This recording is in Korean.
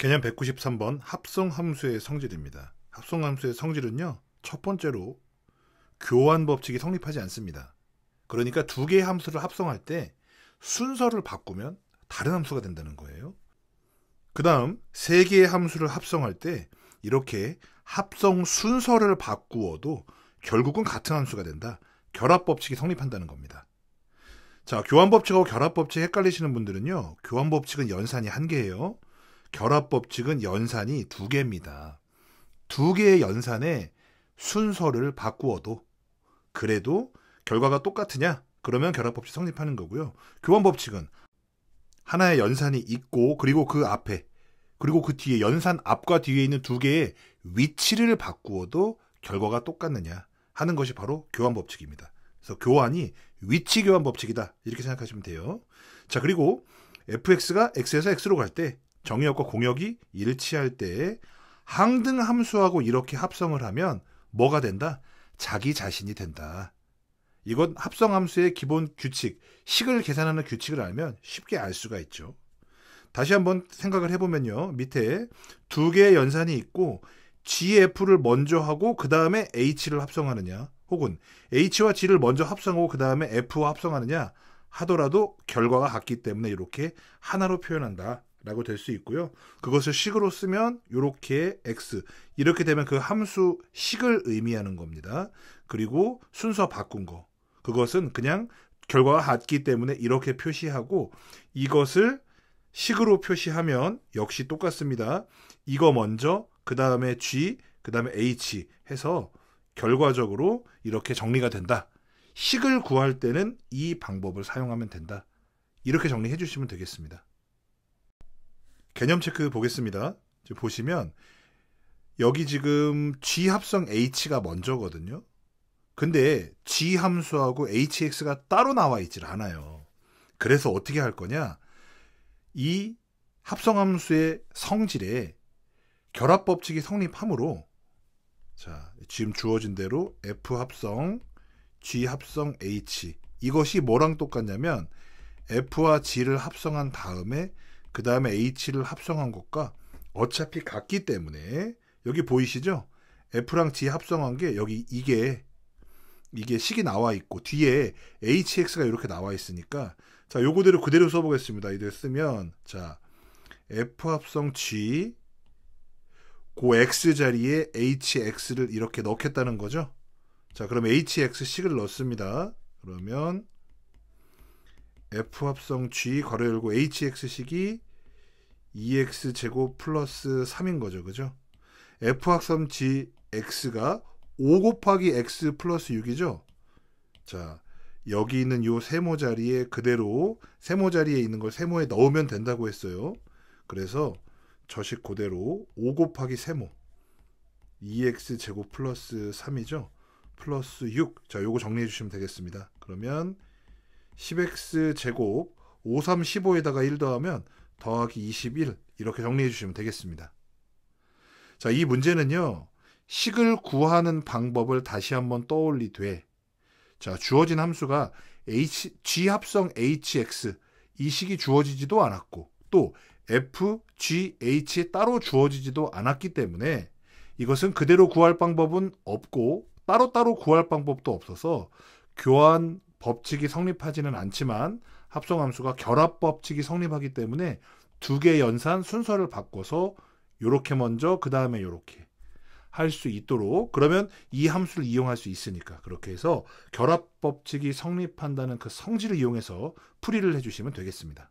개념 193번 합성 함수의 성질입니다. 합성 함수의 성질은요. 첫 번째로 교환 법칙이 성립하지 않습니다. 그러니까 두 개의 함수를 합성할 때 순서를 바꾸면 다른 함수가 된다는 거예요. 그 다음 세 개의 함수를 합성할 때 이렇게 합성 순서를 바꾸어도 결국은 같은 함수가 된다. 결합 법칙이 성립한다는 겁니다. 자, 교환 법칙하고 결합 법칙 헷갈리시는 분들은요. 교환 법칙은 연산이 한계예요 결합 법칙은 연산이 두 개입니다. 두 개의 연산의 순서를 바꾸어도 그래도 결과가 똑같으냐? 그러면 결합 법칙 성립하는 거고요. 교환 법칙은 하나의 연산이 있고 그리고 그 앞에 그리고 그 뒤에 연산 앞과 뒤에 있는 두 개의 위치를 바꾸어도 결과가 똑같느냐 하는 것이 바로 교환 법칙입니다. 그래서 교환이 위치 교환 법칙이다 이렇게 생각하시면 돼요. 자 그리고 fx가 x에서 x로 갈때 정의역과 공역이 일치할 때에 항등 함수하고 이렇게 합성을 하면 뭐가 된다? 자기 자신이 된다. 이건 합성 함수의 기본 규칙, 식을 계산하는 규칙을 알면 쉽게 알 수가 있죠. 다시 한번 생각을 해보면요. 밑에 두 개의 연산이 있고 GF를 먼저 하고 그 다음에 H를 합성하느냐 혹은 H와 G를 먼저 합성하고 그 다음에 F와 합성하느냐 하더라도 결과가 같기 때문에 이렇게 하나로 표현한다. 라고 될 수 있고요. 그것을 식으로 쓰면 이렇게 x 이렇게 되면 그 함수 식을 의미하는 겁니다. 그리고 순서 바꾼 거 그것은 그냥 결과가 같기 때문에 이렇게 표시하고 이것을 식으로 표시하면 역시 똑같습니다. 이거 먼저 그 다음에 g 그 다음에 h 해서 결과적으로 이렇게 정리가 된다. 식을 구할 때는 이 방법을 사용하면 된다. 이렇게 정리해 주시면 되겠습니다. 개념 체크 보겠습니다. 보시면 여기 지금 G 합성 H가 먼저거든요. 근데 G 함수하고 HX가 따로 나와 있질 않아요. 그래서 어떻게 할 거냐? 이 합성 함수의 성질에 결합 법칙이 성립하므로 자, 지금 주어진 대로 F 합성 G 합성 H 이것이 뭐랑 똑같냐면 F와 G를 합성한 다음에 그 다음에 H를 합성한 것과 어차피 같기 때문에 여기 보이시죠? F랑 G 합성한 게 여기 이게 이게 식이 나와 있고 뒤에 hx가 이렇게 나와 있으니까 자 요거대로 그대로 써보겠습니다. 이대로 쓰면 자 f 합성 g 고 x 자리에 hx를 이렇게 넣겠다는 거죠. 자 그럼 hx식을 넣습니다. 그러면 F 합성 G 괄호 열고 HX식이 EX 제곱 플러스 3인 거죠. 그죠? F 합성 G X가 5 곱하기 X 플러스 6이죠. 자, 여기 있는 요 세모 자리에 그대로 세모 자리에 있는 걸 세모에 넣으면 된다고 했어요. 그래서 저식 그대로 5 곱하기 세모 e x 제곱 플러스 3이죠. 플러스 6. 자, 요거 정리해 주시면 되겠습니다. 그러면 10x 제곱 5315에다가 1 더하면 더하기 21 이렇게 정리해 주시면 되겠습니다. 자, 이 문제는요. 식을 구하는 방법을 다시 한번 떠올리되 자, 주어진 함수가 h g 합성 hx 이 식이 주어지지도 않았고 또 f g h 따로 주어지지도 않았기 때문에 이것은 그대로 구할 방법은 없고 따로따로 따로 구할 방법도 없어서 교환 법칙이 성립하지는 않지만 합성함수가 결합 법칙이 성립하기 때문에 두개 연산 순서를 바꿔서 요렇게 먼저 그 다음에 요렇게 할 수 있도록 그러면 이 함수를 이용할 수 있으니까 그렇게 해서 결합 법칙이 성립한다는 그 성질을 이용해서 풀이를 해주시면 되겠습니다.